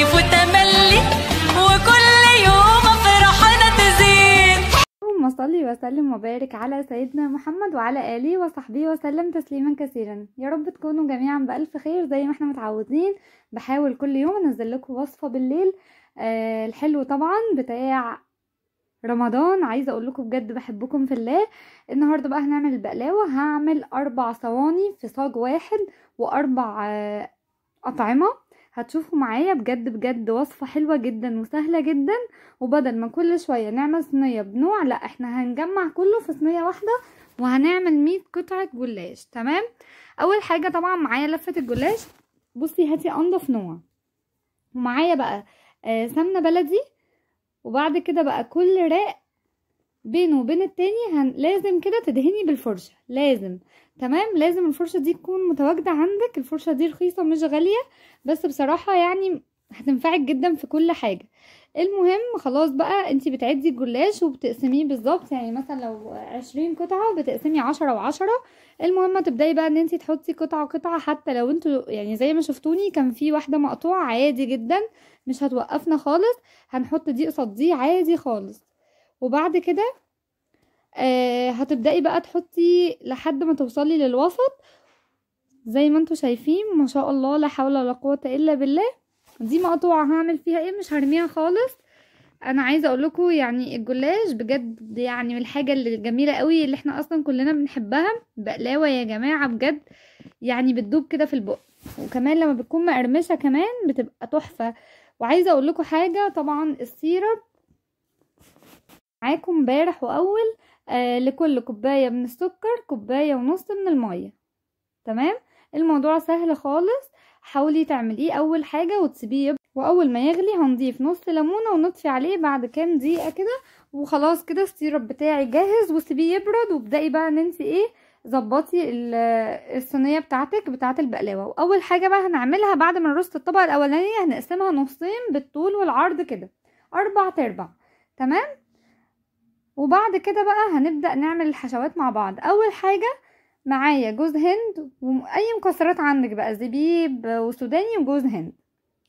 تشريف وتملي وكل يوم فرحنا تزيد اللهم صل وسلم وبارك على سيدنا محمد وعلى آله وصحبه وسلم تسليما كثيرا يا رب تكونوا جميعا بألف خير زي ما احنا متعودين بحاول كل يوم انزل لكم وصفة بالليل آه الحلو طبعا بتاع رمضان عايزه اقول لكم بجد بحبكم في الله النهارده بقى هنعمل البقلاوه هعمل اربع صواني في صاج واحد واربع آه، اطعمه هتشوفوا معايا بجد بجد وصفة حلوة جدا وسهلة جدا وبدل ما كل شوية نعمل صينية بنوع لا احنا هنجمع كله في صينية واحدة وهنعمل 100 قطعة جلاش تمام اول حاجة طبعا معايا لفة الجلاش بصي هاتي انضف نوع ومعايا بقى آه سمنة بلدي وبعد كده بقى كل راق بينه وبين التاني هن... لازم كده تدهني بالفرشة لازم تمام لازم الفرشة دي تكون متواجدة عندك الفرشة دي رخيصة مش غالية بس بصراحة يعني هتنفعك جدا في كل حاجة المهم خلاص بقى انتي بتعدي الجلاش وبتقسميه بالظبط يعني مثلا لو عشرين قطعة بتقسمي عشرة وعشرة المهم تبدأي بقى ان انتي تحطي قطعة قطعة حتى لو انتوا يعني زي ما شفتوني كان في واحدة مقطوعة عادي جدا مش هتوقفنا خالص هنحط دي قصاد دي عادي خالص وبعد كده آه، هتبدأي بقى تحطي لحد ما توصلي للوسط زي ما انتوا شايفين ما شاء الله لا حول ولا قوة الا بالله دي مقطوعة هعمل فيها ايه مش هرميها خالص انا عايزة لكم يعني الجلاش بجد يعني من الحاجة الجميلة قوي اللي احنا اصلا كلنا بنحبها بقلاوة يا جماعة بجد يعني بتدوب كده في البق وكمان لما بتكون مقرمشة كمان بتبقى تحفة وعايزة لكم حاجة طبعا السيرب معاكم امبارح واول آه لكل كوبايه من السكر كوبايه ونص من الميه تمام الموضوع سهل خالص حاولي تعمليه اول حاجه وتسيبيه واول ما يغلي هنضيف نص ليمونه ونطفي عليه بعد كام دقيقه كده وخلاص كده السيرب بتاعي جاهز وسيبيه يبرد وابدأي بقى ان انت ايه ظبطي الصينيه بتاعتك بتاعه البقلاوه واول حاجه بقى هنعملها بعد ما نرص الطبقه الاولانيه هنقسمها نصين بالطول والعرض كده اربع تربع تمام وبعد كده بقى هنبدأ نعمل الحشوات مع بعض أول حاجة معايا جوز هند وأي مكسرات عندك بقى زبيب وسوداني وجوز هند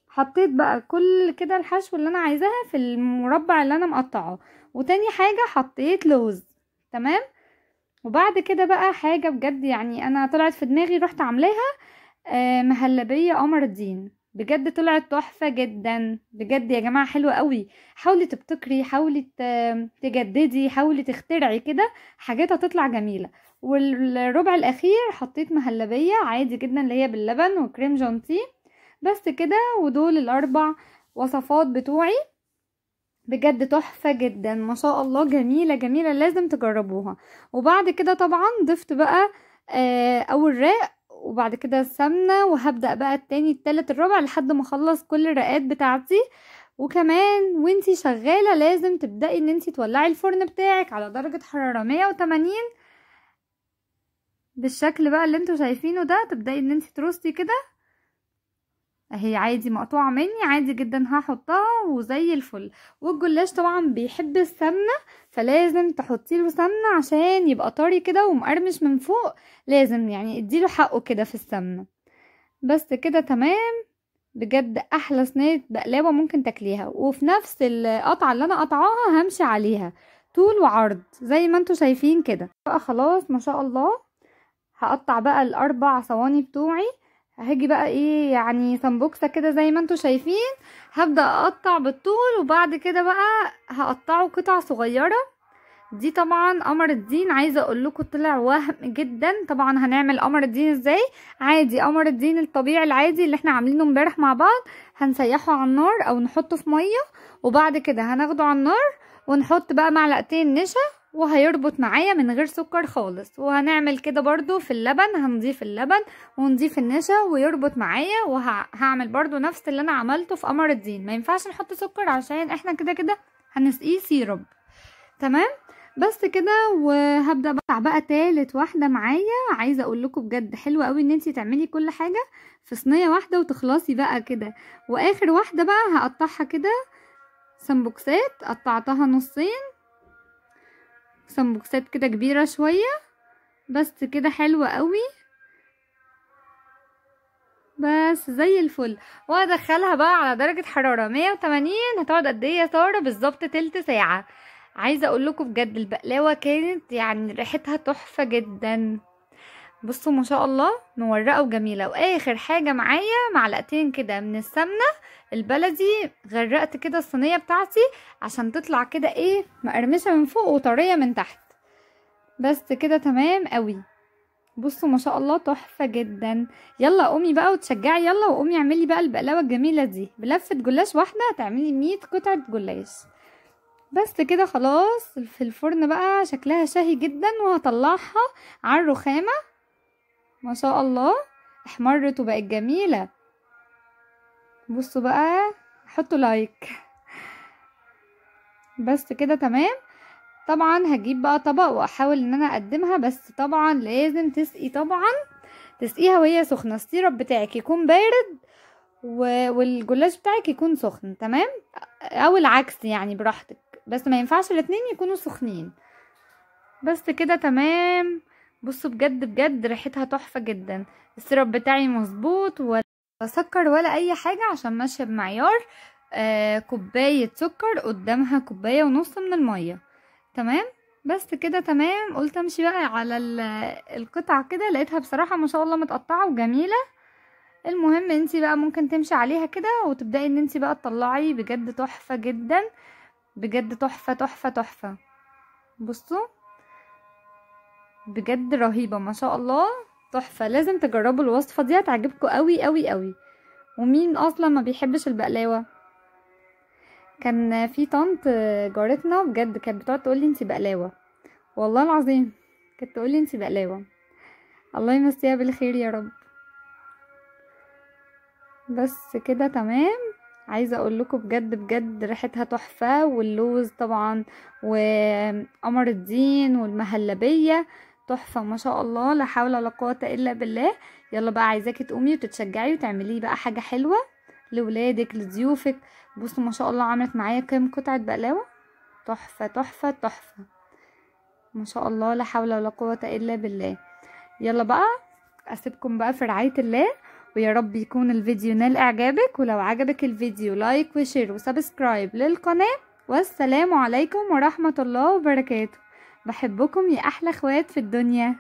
حطيت بقى كل كده الحشو اللي أنا عايزاها في المربع اللي أنا مقطعه وتاني حاجة حطيت لوز تمام وبعد كده بقى حاجة بجد يعني أنا طلعت في دماغي رحت عاملاها آه، مهلبية قمر الدين بجد طلعت تحفة جدا بجد يا جماعة حلوة قوي حاولي تبتكري حاولي تجددي حاولي تخترعي كده حاجات هتطلع جميلة والربع الأخير حطيت مهلبية عادي جدا اللي هي باللبن وكريم جونتي بس كده ودول الأربع وصفات بتوعي بجد تحفة جدا ما شاء الله جميلة جميلة لازم تجربوها وبعد كده طبعا ضفت بقى آه، أول راق وبعد كده السمنة وهبدأ بقى التاني التالت الرابع لحد ما اخلص كل الرقات بتاعتي وكمان وانتي شغالة لازم تبدأي ان انتي تولعي الفرن بتاعك على درجة حرارة 180 بالشكل بقى اللي انتوا شايفينه ده تبدأي ان انتي ترستي كده اهي عادي مقطوعة مني عادي جدا هحطها وزي الفل والجلاش طبعا بيحب السمنة فلازم تحطيله سمنة عشان يبقى طري كده ومقرمش من فوق لازم يعني اديله حقه كده في السمنة بس كده تمام بجد احلى صينية بقلاوة ممكن تاكليها وفي نفس القطعة اللي انا قطعاها همشي عليها طول وعرض زي ما انتوا شايفين كده بقى خلاص ما شاء الله هقطع بقى الاربع صواني بتوعي هاجي بقى ايه يعني سمبوكسه كده زي ما انتوا شايفين هبدا اقطع بالطول وبعد كده بقى هقطعه قطع صغيره دي طبعا قمر الدين عايزه اقول لكم طلع وهم جدا طبعا هنعمل قمر الدين ازاي عادي قمر الدين الطبيعي العادي اللي احنا عاملينه امبارح مع بعض هنسيحه على النار او نحطه في ميه وبعد كده هناخده على النار ونحط بقى معلقتين نشا وهيربط معايا من غير سكر خالص وهنعمل كده برضو في اللبن هنضيف اللبن ونضيف النشا ويربط معايا وهعمل برضو نفس اللي انا عملته في قمر الدين ما ينفعش نحط سكر عشان احنا كده كده هنسقيه سيرب تمام بس كده وهبدا بقى بقى تالت واحده معايا عايزه اقول لكم بجد حلوه قوي ان انتي تعملي كل حاجه في صينيه واحده وتخلصي بقى كده واخر واحده بقى هقطعها كده سمبوكسات قطعتها نصين بوكسات كده كبيرة شوية بس كده حلوة قوي بس زي الفل وهدخلها بقى على درجة حرارة 180 هتقعد قد ايه يا سارة بالظبط تلت ساعة عايزة اقول لكم بجد البقلاوة كانت يعني ريحتها تحفة جدا بصوا ما شاء الله مورقه وجميله واخر حاجه معايا معلقتين كده من السمنه البلدي غرقت كده الصينيه بتاعتي عشان تطلع كده ايه مقرمشه من فوق وطريه من تحت بس كده تمام قوي بصوا ما شاء الله تحفه جدا يلا قومي بقى وتشجعي يلا وقومي اعملي بقى البقلاوه الجميله دي بلفه جلاش واحده هتعملي 100 قطعه جلاش بس كده خلاص في الفرن بقى شكلها شهي جدا وهطلعها على الرخامه ما شاء الله احمرت وبقت جميلة بصوا بقى حطوا لايك بس كده تمام طبعا هجيب بقى طبق واحاول ان انا اقدمها بس طبعا لازم تسقي طبعا تسقيها وهي سخنه السيرب بتاعك يكون بارد و... والجلاش بتاعك يكون سخن تمام او العكس يعني براحتك بس ما ينفعش الاتنين يكونوا سخنين بس كده تمام بصوا بجد بجد ريحتها تحفه جدا السيرب بتاعي مظبوط ولا سكر ولا اي حاجه عشان ماشيه بمعيار آه كوبايه سكر قدامها كوبايه ونص من الميه تمام بس كده تمام قلت امشي بقى على القطعه كده لقيتها بصراحه ما شاء الله متقطعه وجميله المهم انتي بقى ممكن تمشي عليها كده وتبداي ان انتي بقى تطلعي بجد تحفه جدا بجد تحفه تحفه تحفه بصوا بجد رهيبه ما شاء الله تحفه لازم تجربوا الوصفه دي هتعجبكم قوي قوي قوي ومين اصلا ما بيحبش البقلاوه كان في طنط جارتنا بجد كانت بتقعد تقول لي انت بقلاوه والله العظيم كانت تقول لي انت بقلاوه الله يمسيها بالخير يا رب بس كده تمام عايزه اقول لكم بجد بجد ريحتها تحفه واللوز طبعا وقمر الدين والمهلبيه تحفه ما شاء الله لا حول ولا قوه الا بالله يلا بقى عايزاكي تقومي وتتشجعي وتعمليه بقى حاجه حلوه لولادك لضيوفك بصوا ما شاء الله عملت معايا كام قطعه بقلاوه تحفه تحفه تحفه ما شاء الله لا حول ولا قوه الا بالله يلا بقى اسيبكم بقى في رعايه الله ويا رب يكون الفيديو نال اعجابك ولو عجبك الفيديو لايك وشير وسبسكرايب للقناه والسلام عليكم ورحمه الله وبركاته بحبكم يا أحلى اخوات في الدنيا